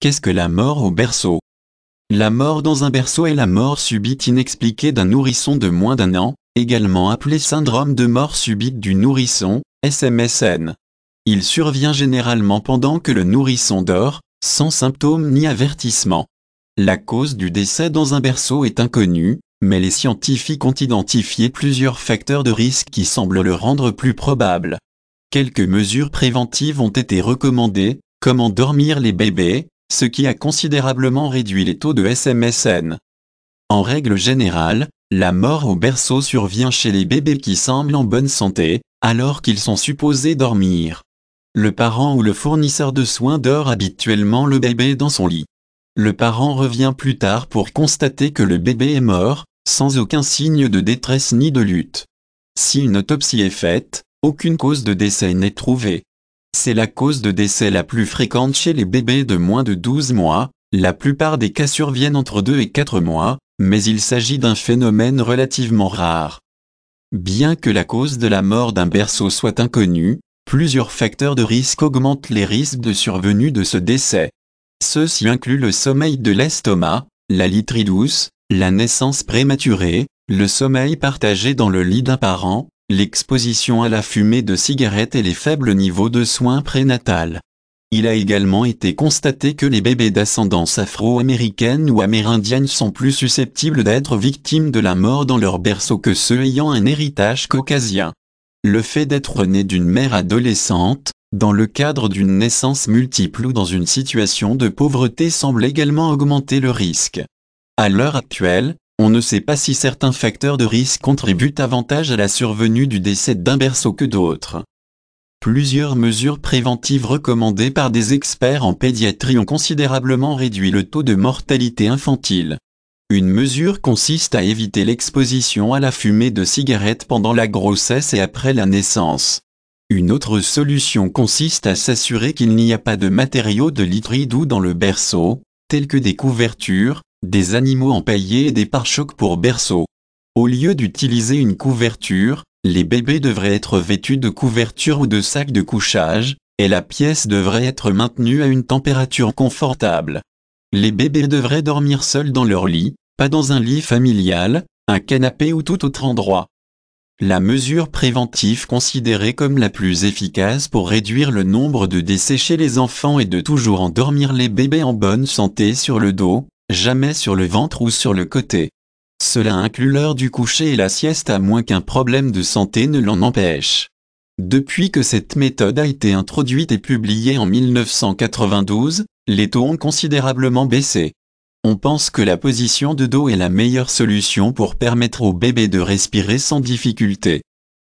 Qu'est-ce que la mort au berceau La mort dans un berceau est la mort subite inexpliquée d'un nourrisson de moins d'un an, également appelé syndrome de mort subite du nourrisson, SMSN. Il survient généralement pendant que le nourrisson dort, sans symptômes ni avertissement. La cause du décès dans un berceau est inconnue, mais les scientifiques ont identifié plusieurs facteurs de risque qui semblent le rendre plus probable. Quelques mesures préventives ont été recommandées, comme endormir les bébés, ce qui a considérablement réduit les taux de SMSN. En règle générale, la mort au berceau survient chez les bébés qui semblent en bonne santé, alors qu'ils sont supposés dormir. Le parent ou le fournisseur de soins dort habituellement le bébé dans son lit. Le parent revient plus tard pour constater que le bébé est mort, sans aucun signe de détresse ni de lutte. Si une autopsie est faite, aucune cause de décès n'est trouvée. C'est la cause de décès la plus fréquente chez les bébés de moins de 12 mois, la plupart des cas surviennent entre 2 et 4 mois, mais il s'agit d'un phénomène relativement rare. Bien que la cause de la mort d'un berceau soit inconnue, plusieurs facteurs de risque augmentent les risques de survenue de ce décès. Ceux-ci incluent le sommeil de l'estomac, la literie douce, la naissance prématurée, le sommeil partagé dans le lit d'un parent, l'exposition à la fumée de cigarettes et les faibles niveaux de soins prénatals. Il a également été constaté que les bébés d'ascendance afro-américaine ou amérindienne sont plus susceptibles d'être victimes de la mort dans leur berceau que ceux ayant un héritage caucasien. Le fait d'être né d'une mère adolescente, dans le cadre d'une naissance multiple ou dans une situation de pauvreté semble également augmenter le risque. À l'heure actuelle, on ne sait pas si certains facteurs de risque contribuent davantage à la survenue du décès d'un berceau que d'autres. Plusieurs mesures préventives recommandées par des experts en pédiatrie ont considérablement réduit le taux de mortalité infantile. Une mesure consiste à éviter l'exposition à la fumée de cigarettes pendant la grossesse et après la naissance. Une autre solution consiste à s'assurer qu'il n'y a pas de matériaux de lit doux dans le berceau, tels que des couvertures, des animaux empaillés et des pare-chocs pour berceaux. Au lieu d'utiliser une couverture, les bébés devraient être vêtus de couverture ou de sacs de couchage, et la pièce devrait être maintenue à une température confortable. Les bébés devraient dormir seuls dans leur lit, pas dans un lit familial, un canapé ou tout autre endroit. La mesure préventive considérée comme la plus efficace pour réduire le nombre de décès chez les enfants est de toujours endormir les bébés en bonne santé sur le dos, jamais sur le ventre ou sur le côté. Cela inclut l'heure du coucher et la sieste à moins qu'un problème de santé ne l'en empêche. Depuis que cette méthode a été introduite et publiée en 1992, les taux ont considérablement baissé. On pense que la position de dos est la meilleure solution pour permettre au bébé de respirer sans difficulté.